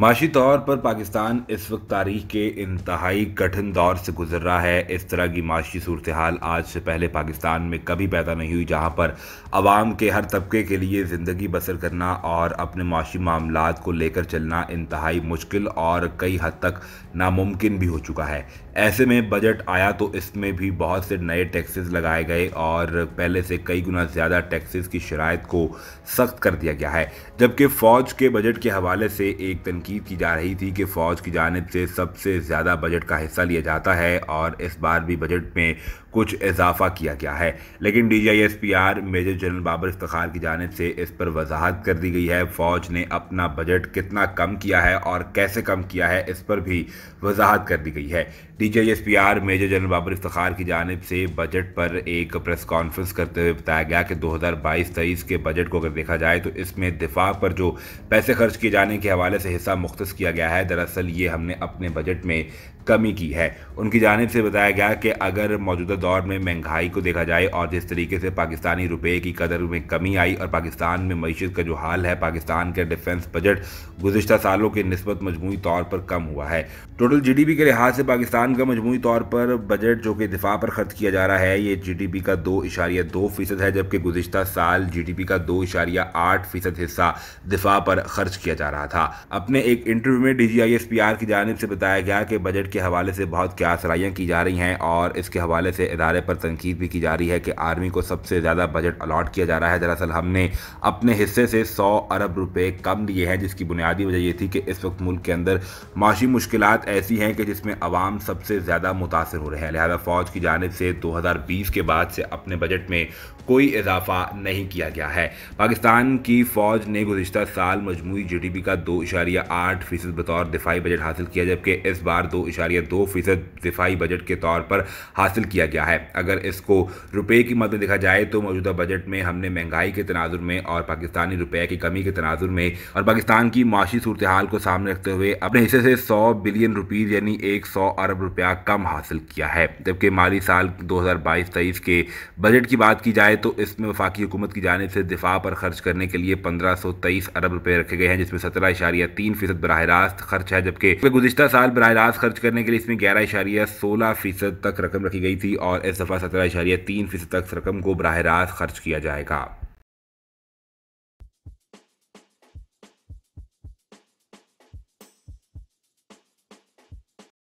माशी तौर पर पाकिस्तान इस वक्त तारीख के इंतहाई कठिन दौर से गुजर रहा है इस तरह की माशी सूरत हाल आज से पहले पाकिस्तान में कभी पैदा नहीं हुई जहां पर आवाम के हर तबके के लिए ज़िंदगी बसर करना और अपने माशी मामला को लेकर चलना इंतहाई मुश्किल और कई हद तक नामुमकिन भी हो चुका है ऐसे में बजट आया तो इसमें भी बहुत से नए टैक्सेस लगाए गए और पहले से कई गुना ज़्यादा टैक्सेस की शराय को सख्त कर दिया गया है जबकि फ़ौज के बजट के हवाले से एक दिन तनकीद की जा रही थी कि फ़ौज की जानब से सबसे ज़्यादा बजट का हिस्सा लिया जाता है और इस बार भी बजट में कुछ इजाफा किया गया है लेकिन D G S P R major general Babar Iftikhar की जानब से इस पर वजाहत कर दी गई है फ़ौज ने अपना बजट कितना कम किया है और कैसे कम किया है इस पर भी वजाहत कर दी गई है D G S P R major general Babar Iftikhar की जानब से बजट पर एक प्रेस कॉन्फ्रेंस करते हुए बताया गया कि दो हज़ार बाईस तेईस के बजट को अगर देखा जाए तो इसमें दिफा पर जो पैसे खर्च किए जाने के हवाले से हिस्सा मुख्त किया गया है दरअसल ये हमने अपने बजट में कमी की है उनकी जानब से बताया गया कि अगर मौजूदा दौर में महंगाई को देखा जाए और जिस तरीके से पाकिस्तानी रुपए की कदर में कमी आई और पाकिस्तान में मीशत का जो हाल है पाकिस्तान के डिफेंस बजट गुजशत सालों के नस्बत मजमू तौर पर कम हुआ है टोटल जी डी पी के लिहाज से पाकिस्तान का मजमू तौर पर बजट जो कि दिफा पर खर्च किया जा रहा है ये जी डी पी का दो इशारिया दो फीसद है जबकि गुजशत साल जी डी पी का दो इशारिया आठ फीसद हिस्सा दिफा पर खर्च किया जा रहा था अपने एक इंटरव्यू में D G I S P R की जानब से बताया गया कि बजट के हवाले से बहुत क्या सराइयाँ की जा रही हैं और इसके हवाले से इदारे पर तनकीद भी की जा रही है कि आर्मी को सबसे ज़्यादा बजट अलाट किया जा रहा है दरअसल हमने अपने हिस्से से सौ अरब रुपये कम लिए हैं जिसकी बुनियादी वजह ये थी कि इस वक्त मुल्क के अंदर माशी मुश्किल ऐसी हैं कि जिसमें आवाम सबसे ज़्यादा मुतासर हो रहे हैं लिहाजा फ़ौज की जानब से दो हज़ार बीस के बाद से अपने बजट में कोई इजाफा नहीं किया गया है पाकिस्तान की फ़ौज ने गुजशत साल मजमू जी डी पी का दो इशारिया आठ फीसद बतौर दिफाई बजट हासिल किया जबकि इस बार दो इशारा इशारिया दो फीसद दिफाही बजट के तौर पर हासिल किया गया है अगर इसको रुपये की मदद देखा जाए तो मौजूदा बजट में हमने महंगाई के तनाजुर में और पाकिस्तानी रुपये की कमी के तनाजुर में और पाकिस्तान की माशी सूरत हाल को सामने रखते हुए अपने हिस्से से सौ बिलियन रुपीज़ यानी एक सौ अरब रुपया कम हासिल किया है जबकि माली साल दो हज़ार बाईस तेईस के बजट की बात की जाए तो इसमें वफाकी हुकूमत की जानब से दिफा पर खर्च करने के लिए पंद्रह सौ तेईस अरब रुपये रखे गए हैं जिसमें सत्रह इशारिया तीन फीसद बरह रास्त खर्च है जबकि गुजशत साल बरह रास्त खर्च करने करने के लिए इसमें ग्यारह इशारिया सोलह फीसद तक रकम रखी गई थी और इस दफ़ा सत्रह इशारिया तीन फीसद तक रकम को बरह रास्त खर्च किया जाएगा